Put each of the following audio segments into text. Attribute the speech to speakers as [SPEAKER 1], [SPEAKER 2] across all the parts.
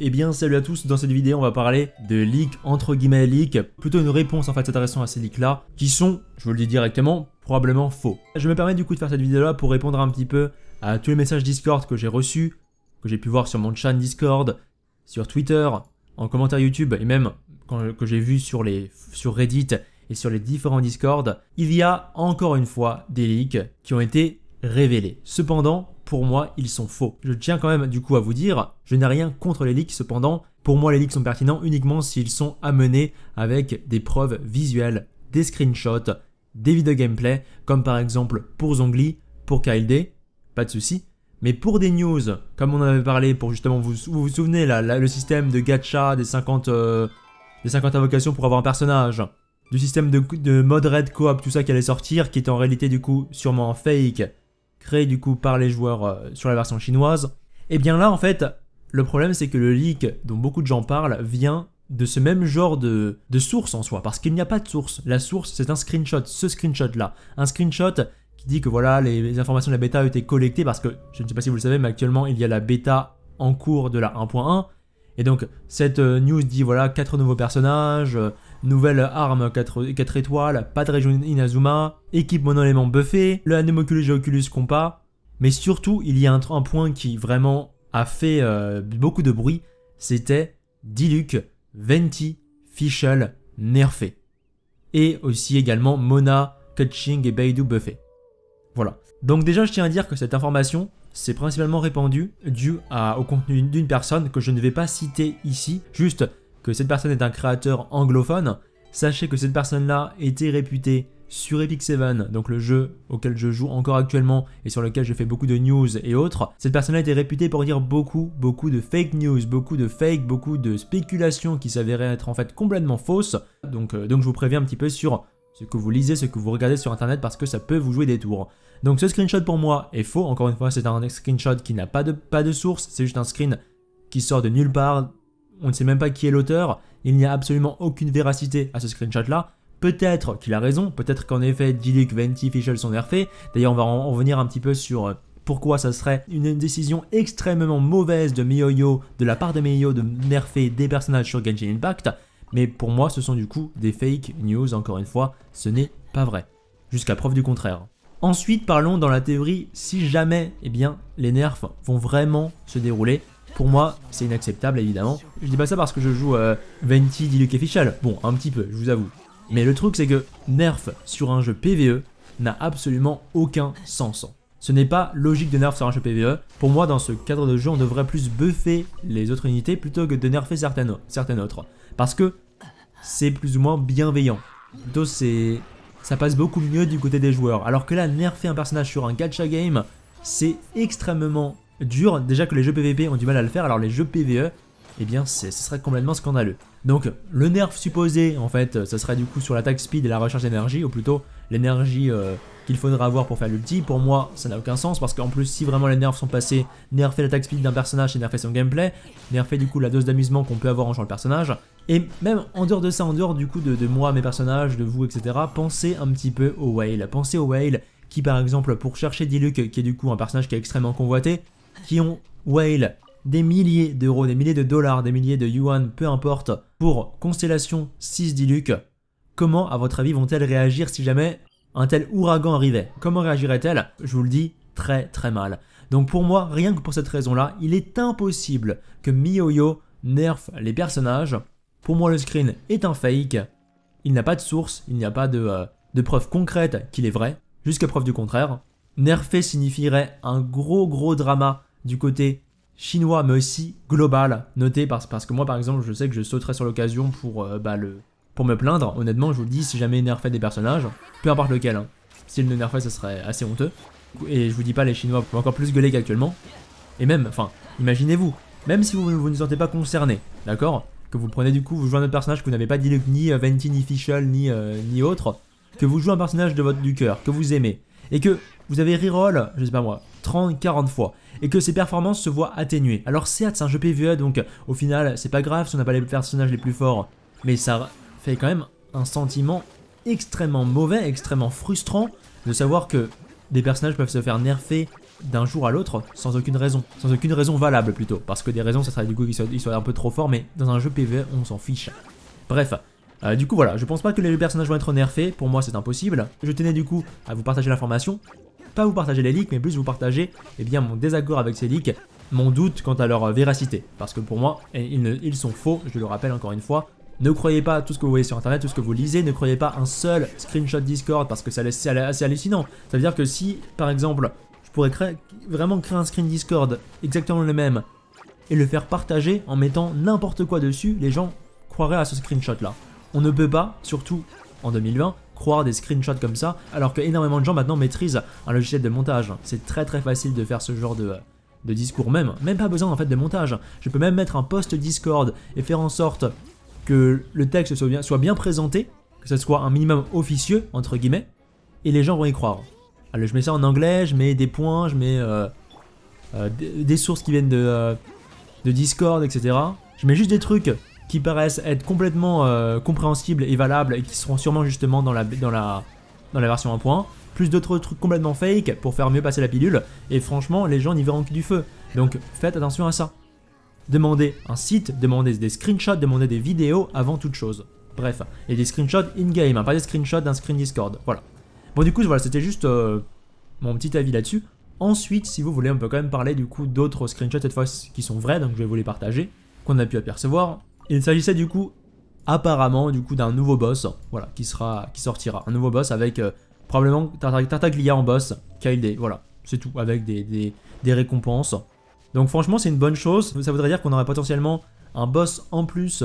[SPEAKER 1] Eh bien salut à tous, dans cette vidéo on va parler de leaks entre guillemets leaks, plutôt une réponse en fait s'adressant à ces leaks là, qui sont, je vous le dis directement, probablement faux. Je me permets du coup de faire cette vidéo là pour répondre un petit peu à tous les messages Discord que j'ai reçus, que j'ai pu voir sur mon chat Discord, sur Twitter, en commentaire YouTube et même que j'ai vu sur, les, sur Reddit et sur les différents Discord, il y a encore une fois des leaks qui ont été révélés. Cependant, pour moi, ils sont faux. Je tiens quand même du coup à vous dire, je n'ai rien contre les leaks, cependant, pour moi les leaks sont pertinents uniquement s'ils sont amenés avec des preuves visuelles, des screenshots, des vidéos gameplay, comme par exemple pour Zongli, pour KLD, pas de souci. Mais pour des news, comme on avait parlé, pour justement, vous vous, souvenez, là, le système de gacha des 50, euh, des 50 invocations pour avoir un personnage, du système de, mode Red coop, tout ça qui allait sortir, qui était en réalité du coup sûrement fake, créé du coup par les joueurs euh, sur la version chinoise. Et eh bien là en fait, le problème c'est que le leak dont beaucoup de gens parlent vient de ce même genre de, de source en soi, parce qu'il n'y a pas de source. La source c'est un screenshot, ce screenshot là. Un screenshot qui dit que voilà, les, informations de la bêta ont été collectées, parce que je ne sais pas si vous le savez, mais actuellement il y a la bêta en cours de la 1.1. Et donc cette euh, news dit voilà, quatre nouveaux personnages, euh, Nouvelle arme 4, étoiles, pas de région Inazuma, équipe mono-élément buffée, le Anemoculus Oculus compas. Mais surtout, il y a un, point qui vraiment a fait euh, beaucoup de bruit, c'était Diluc, Venti, Fischl, nerfé. Et aussi également Mona, Kutching et Beidou buffé. Voilà. Donc déjà, je tiens à dire que cette information, s'est principalement répandue due au contenu d'une personne que je ne vais pas citer ici. Juste, que cette personne est un créateur anglophone, sachez que cette personne-là était réputée sur Epic Seven, donc le jeu auquel je joue encore actuellement et sur lequel je fais beaucoup de news et autres, cette personne-là était réputée pour dire beaucoup, beaucoup de fake news, beaucoup de fake, beaucoup de spéculations qui s'avéraient être en fait complètement fausses. Donc, euh, donc je vous préviens un petit peu sur ce que vous lisez, ce que vous regardez sur internet parce que ça peut vous jouer des tours. Donc ce screenshot pour moi est faux, encore une fois c'est un screenshot qui n'a pas de, pas de source, c'est juste un screen qui sort de nulle part on ne sait même pas qui est l'auteur, il n'y a absolument aucune véracité à ce screenshot-là. Peut-être qu'il a raison, peut-être qu'en effet, Diluc, Venti, Fischl sont nerfés. D'ailleurs, on va en revenir un petit peu sur euh, pourquoi ça serait une décision extrêmement mauvaise de MiYoYo, de la part de MiYoYo, de nerfer des personnages sur Genshin Impact. Mais pour moi, ce sont du coup des fake news, encore une fois, ce n'est pas vrai. Jusqu'à preuve du contraire. Ensuite, parlons dans la théorie si jamais eh bien, les nerfs vont vraiment se dérouler pour moi, c'est inacceptable évidemment. Je dis pas ça parce que je joue euh, Venti Diluc Official. Bon, un petit peu, je vous avoue. Mais le truc c'est que nerf sur un jeu PVE n'a absolument aucun sens. Ce n'est pas logique de nerf sur un jeu PVE. Pour moi, dans ce cadre de jeu, on devrait plus buffer les autres unités plutôt que de nerfer certaines, certaines autres. Parce que c'est plus ou moins bienveillant. Plutôt, c'est ça passe beaucoup mieux du côté des joueurs. Alors que là, nerfer un personnage sur un gacha game, c'est extrêmement dur. Déjà que les jeux PVP ont du mal à le faire, alors les jeux PVE, eh bien, ce serait complètement scandaleux. Donc, le nerf supposé, en fait, ça euh, serait du coup sur l'attaque speed et la recherche d'énergie, ou plutôt l'énergie euh, qu'il faudra avoir pour faire l'ulti. Pour moi, ça n'a aucun sens, parce qu'en plus, si vraiment les nerfs sont passés, nerfer l'attaque speed d'un personnage, c'est nerfer son gameplay, nerfer du coup la dose d'amusement qu'on peut avoir en jouant le personnage. Et même en dehors de ça, en dehors du coup de, moi, mes personnages, de vous, etc., pensez un petit peu au whale. Pensez au whale qui par exemple pour chercher Diluc, qui est du coup un personnage qui est extrêmement convoité, qui ont whale des milliers d'euros, des milliers de dollars, des milliers de yuan, peu importe, pour Constellation 6 Diluc, comment, à votre avis, vont-elles réagir si jamais un tel ouragan arrivait Comment réagiraient-elles Je vous le dis, très très mal. Donc pour moi, rien que pour cette raison-là, il est impossible que MiYoYo nerf les personnages. Pour moi, le screen est un fake. Il n'a pas de source, il n'y a pas de, euh, de preuve concrète qu'il est vrai, jusqu'à preuve du contraire. Nerfé signifierait un gros gros drama du côté chinois, mais aussi global. Notez parce, que moi, par exemple, je sais que je sauterais sur l'occasion pour, euh, bah, pour me plaindre. Honnêtement, je vous dis, si jamais nerfait des personnages, peu importe lequel, hein, s'il ne nerfait, ça serait assez honteux. Et je vous dis pas, les Chinois vont encore plus gueuler qu'actuellement. Et même, enfin, imaginez-vous, même si vous, ne vous sentez pas concerné, d'accord Que vous prenez du coup, vous jouez un autre personnage que vous n'avez pas dit ni euh, Venti, ni Fischl, ni, euh, ni autre, que vous jouez un personnage de votre, du cœur, que vous aimez, et que vous avez reroll, je sais pas moi, 30, 40 fois, et que ces performances se voient atténuées. Alors certes, c'est un jeu PvE, donc au final, c'est pas grave si on n'a pas les personnages les plus forts, mais ça fait quand même un sentiment extrêmement mauvais, extrêmement frustrant de savoir que des personnages peuvent se faire nerfer d'un jour à l'autre sans aucune raison, sans aucune raison valable plutôt, parce que des raisons ça serait du coup qu'ils soient, un peu trop forts, mais dans un jeu PvE on s'en fiche. Bref, euh, du coup, voilà, je pense pas que les personnages vont être nerfés, pour moi c'est impossible. Je tenais du coup à vous partager l'information, pas vous partager les leaks, mais plus vous partager eh bien, mon désaccord avec ces leaks, mon doute quant à leur euh, véracité. Parce que pour moi, eh, ils, sont faux, je le rappelle encore une fois, ne croyez pas tout ce que vous voyez sur internet, tout ce que vous lisez, ne croyez pas un seul screenshot Discord parce que ça c'est assez hallucinant. Ça veut dire que si, par exemple, je pourrais vraiment créer un screen Discord exactement le même et le faire partager en mettant n'importe quoi dessus, les gens croiraient à ce screenshot là. On ne peut pas, surtout en 2020, croire des screenshots comme ça, alors que énormément de gens maintenant maîtrisent un logiciel de montage. C'est très très facile de faire ce genre de, de discours même, même pas besoin en fait de montage. Je peux même mettre un post Discord et faire en sorte que le texte soit bien, présenté, que ce soit un minimum officieux entre guillemets, et les gens vont y croire. Alors je mets ça en anglais, je mets des points, je mets euh, euh, des, sources qui viennent de, euh, de Discord, etc. Je mets juste des trucs qui paraissent être complètement euh, compréhensibles et valables et qui seront sûrement justement dans la, dans la, dans la version 1.1, plus d'autres trucs complètement fake pour faire mieux passer la pilule, et franchement, les gens n'y verront que du feu. Donc faites attention à ça. Demandez un site, demandez des screenshots, demandez des vidéos avant toute chose. Bref, et des screenshots in-game, hein, pas des screenshots d'un screen Discord. Voilà. Bon, du coup, voilà, c'était juste euh, mon petit avis là-dessus. Ensuite, si vous voulez, on peut quand même parler du coup d'autres screenshots cette fois qui sont vrais, donc je vais vous les partager, qu'on a pu apercevoir. Il s'agissait du coup apparemment du coup d'un nouveau boss, voilà, qui sera qui sortira, un nouveau boss avec euh, probablement Tartaglia en boss, KLD, voilà, c'est tout, avec des, des, des, récompenses. Donc franchement c'est une bonne chose, ça voudrait dire qu'on aurait potentiellement un boss en plus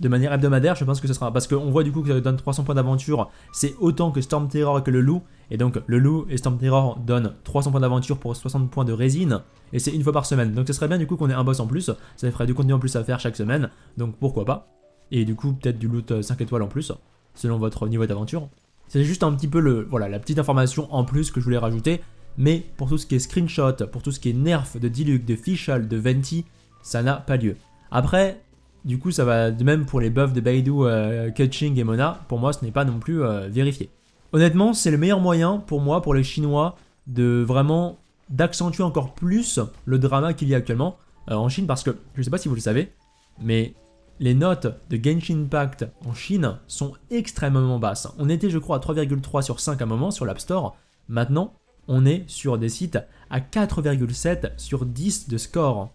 [SPEAKER 1] de manière hebdomadaire, je pense que ce sera. Parce qu'on voit du coup que ça donne 300 points d'aventure, c'est autant que Storm Terror et que le loup. Et donc le loup et Storm Terror donnent 300 points d'aventure pour 60 points de résine. Et c'est une fois par semaine. Donc ce serait bien du coup qu'on ait un boss en plus. Ça ferait du contenu en plus à faire chaque semaine. Donc pourquoi pas. Et du coup peut-être du loot 5 étoiles en plus, selon votre niveau d'aventure. C'est juste un petit peu le, voilà, la petite information en plus que je voulais rajouter. Mais pour tout ce qui est screenshot, pour tout ce qui est nerf de Diluc, de Fischl, de Venti, ça n'a pas lieu. Après, du coup, ça va de même pour les buffs de Baidu, euh, Kaching et Mona. Pour moi, ce n'est pas non plus euh, vérifié. Honnêtement, c'est le meilleur moyen pour moi, pour les Chinois, de vraiment d'accentuer encore plus le drama qu'il y a actuellement euh, en Chine, parce que je ne sais pas si vous le savez, mais les notes de Genshin Impact en Chine sont extrêmement basses. On était, je crois, à 3,3 sur 5 à un moment sur l'App Store. Maintenant, on est sur des sites à 4,7 sur 10 de score.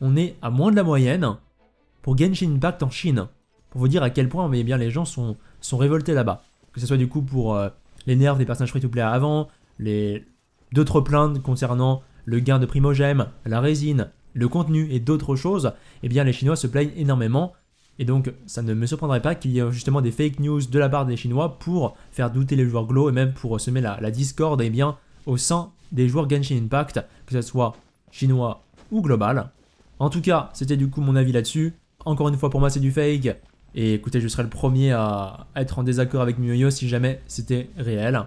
[SPEAKER 1] On est à moins de la moyenne pour Genshin Impact en Chine. Pour vous dire à quel point mais eh bien, les gens sont, sont révoltés là-bas. Que ce soit du coup pour euh, les nerfs des personnages free-to-play avant, les d'autres plaintes concernant le gain de primogème, la résine, le contenu et d'autres choses, Et eh bien les Chinois se plaignent énormément. Et donc ça ne me surprendrait pas qu'il y ait justement des fake news de la part des Chinois pour faire douter les joueurs Glow et même pour euh, semer la, la discorde eh bien, au sein des joueurs Genshin Impact, que ce soit chinois ou global. En tout cas, c'était du coup mon avis là-dessus. Encore une fois, pour moi, c'est du fake. Et écoutez, je serais le premier à être en désaccord avec Myoyo si jamais c'était réel.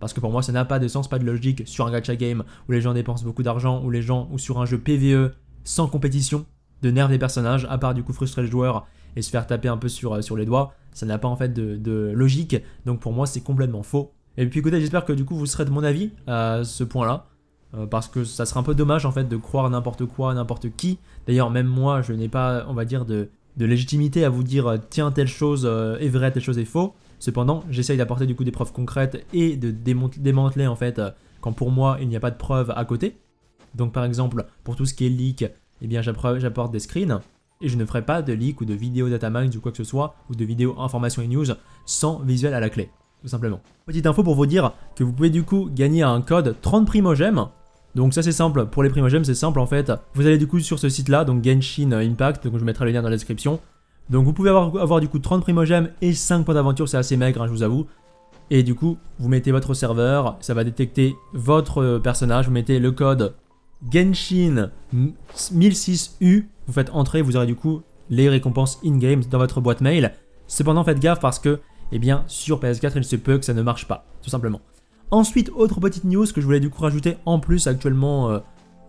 [SPEAKER 1] Parce que pour moi, ça n'a pas de sens, pas de logique sur un gacha game où les gens dépensent beaucoup d'argent, où les gens, ou sur un jeu PVE sans compétition, de nerfs des personnages, à part du coup frustrer le joueur et se faire taper un peu sur, euh, sur les doigts, ça n'a pas en fait de, de logique. Donc pour moi, c'est complètement faux. Et puis écoutez, j'espère que du coup vous serez de mon avis à ce point-là. Euh, parce que ça serait un peu dommage en fait de croire n'importe quoi, n'importe qui. D'ailleurs, même moi, je n'ai pas, on va dire, de, légitimité à vous dire euh, tiens, telle chose euh, est vraie, telle chose est faux. Cependant, j'essaye d'apporter du coup des preuves concrètes et de démanteler en fait quand pour moi il n'y a pas de preuves à côté. Donc par exemple, pour tout ce qui est leak, et eh bien j'apporte des screens et je ne ferai pas de leak ou de vidéo data ou quoi que ce soit ou de vidéo information et news sans visuel à la clé, tout simplement. Petite info pour vous dire que vous pouvez du coup gagner un code 30 30primogem » Donc ça c'est simple, pour les primogènes c'est simple en fait. Vous allez du coup sur ce site là, donc Genshin Impact, donc je mettrai le lien dans la description. Donc vous pouvez avoir, avoir du coup 30 primogènes et 5 points d'aventure, c'est assez maigre hein, je vous avoue. Et du coup, vous mettez votre serveur, ça va détecter votre euh, personnage, vous mettez le code Genshin 1006U, vous faites entrer, vous aurez du coup les récompenses in-game dans votre boîte mail. Cependant, faites gaffe parce que, eh bien, sur PS4, il se peut que ça ne marche pas, tout simplement. Ensuite, autre petite news que je voulais du coup rajouter en plus actuellement euh,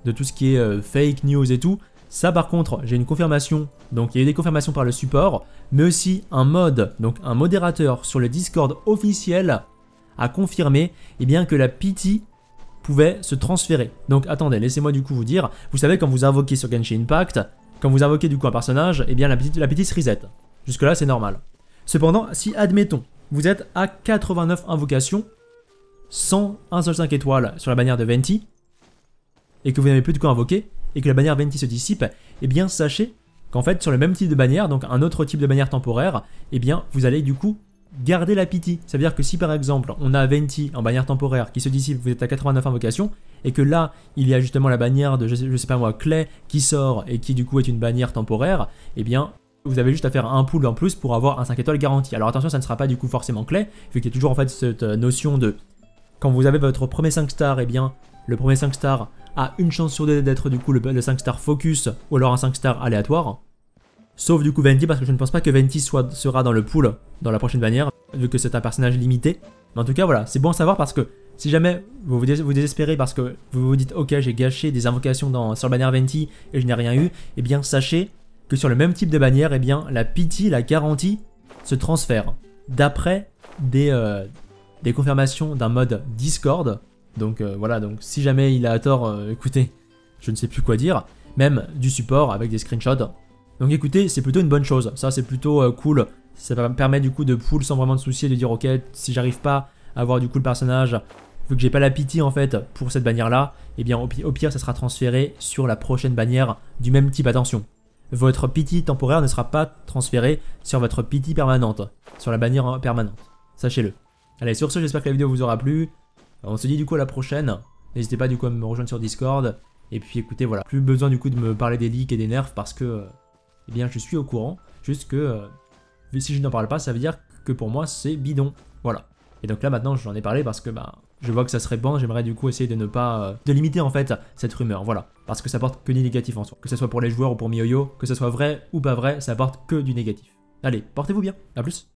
[SPEAKER 1] de tout ce qui est euh, fake news et tout. Ça par contre, j'ai une confirmation, donc il y a eu des confirmations par le support, mais aussi un mode, donc un modérateur sur le Discord officiel a confirmé eh bien, que la Pity pouvait se transférer. Donc attendez, laissez-moi du coup vous dire, vous savez quand vous invoquez sur Genshin Impact, quand vous invoquez du coup un personnage, eh bien la petite, la se reset. Jusque là c'est normal. Cependant, si admettons, vous êtes à 89 invocations, sans un seul 5 étoiles sur la bannière de Venti, et que vous n'avez plus de quoi invoquer, et que la bannière Venti se dissipe, eh bien sachez qu'en fait sur le même type de bannière, donc un autre type de bannière temporaire, eh bien vous allez du coup garder la pity. Ça veut dire que si par exemple on a Venti en bannière temporaire qui se dissipe, vous êtes à 89 invocations, et que là il y a justement la bannière de je sais, pas moi, Clay qui sort et qui du coup est une bannière temporaire, eh bien vous avez juste à faire un pool en plus pour avoir un 5 étoiles garanti. Alors attention, ça ne sera pas du coup forcément clé, vu qu'il y a toujours en fait cette euh, notion de quand vous avez votre premier 5 stars, et eh bien le premier 5 stars a une chance sur deux d'être du coup le, 5 star focus ou alors un 5 star aléatoire. Sauf du coup Venti parce que je ne pense pas que Venti soit, sera dans le pool dans la prochaine bannière, vu que c'est un personnage limité. Mais en tout cas voilà, c'est bon à savoir parce que si jamais vous vous, désespérez parce que vous vous dites ok j'ai gâché des invocations dans, sur la bannière Venti et je n'ai rien eu, eh bien sachez que sur le même type de bannière, eh bien la pity, la garantie se transfère d'après des, euh, des confirmations d'un mode Discord. Donc euh, voilà, donc si jamais il a tort, euh, écoutez, je ne sais plus quoi dire. Même du support avec des screenshots. Donc écoutez, c'est plutôt une bonne chose. Ça, c'est plutôt euh, cool. Ça permet du coup de pull sans vraiment de soucier de dire ok, si j'arrive pas à avoir du coup le personnage, vu que j'ai pas la pitié en fait pour cette bannière là, eh bien au pire, ça sera transféré sur la prochaine bannière du même type. Attention, votre pitié temporaire ne sera pas transféré sur votre pitié permanente, sur la bannière hein, permanente. Sachez-le. Allez, sur ce, j'espère que la vidéo vous aura plu. On se dit du coup à la prochaine. N'hésitez pas du coup à me rejoindre sur Discord. Et puis écoutez, voilà, plus besoin du coup de me parler des leaks et des nerfs parce que, eh bien, je suis au courant. Juste que, euh, si je n'en parle pas, ça veut dire que pour moi, c'est bidon. Voilà. Et donc là, maintenant, j'en ai parlé parce que, bah, je vois que ça serait bon J'aimerais du coup essayer de ne pas, euh, de limiter en fait cette rumeur. Voilà. Parce que ça porte que du négatif en soi. Que ce soit pour les joueurs ou pour MiYoYo, que ce soit vrai ou pas vrai, ça porte que du négatif. Allez, portez-vous bien. À plus.